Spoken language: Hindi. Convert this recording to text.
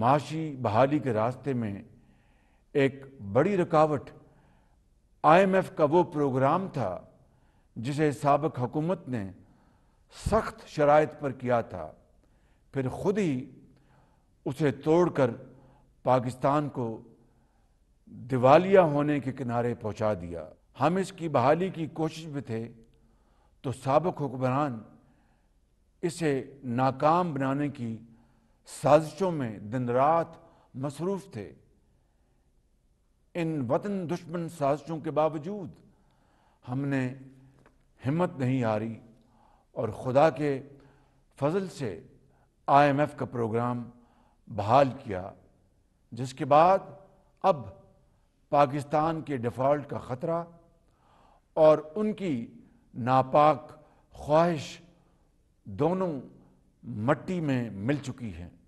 माशी बहाली के रास्ते में एक बड़ी रुकावट आईएमएफ का वो प्रोग्राम था जिसे सबक हुकूमत ने सख्त शराइ पर किया था फिर ख़ुद ही उसे तोड़कर पाकिस्तान को दिवालिया होने के किनारे पहुंचा दिया हम इसकी बहाली की कोशिश में थे तो सबक हुक्मरान इसे नाकाम बनाने की साजिशों में दिन रात मसरूफ थे इन वतन दुश्मन साजिशों के बावजूद हमने हिम्मत नहीं हारी और खुदा के फजल से आईएमएफ का प्रोग्राम बहाल किया जिसके बाद अब पाकिस्तान के डिफ़ॉल्ट का ख़तरा और उनकी नापाक ख्वाहिश दोनों मट्टी में मिल चुकी है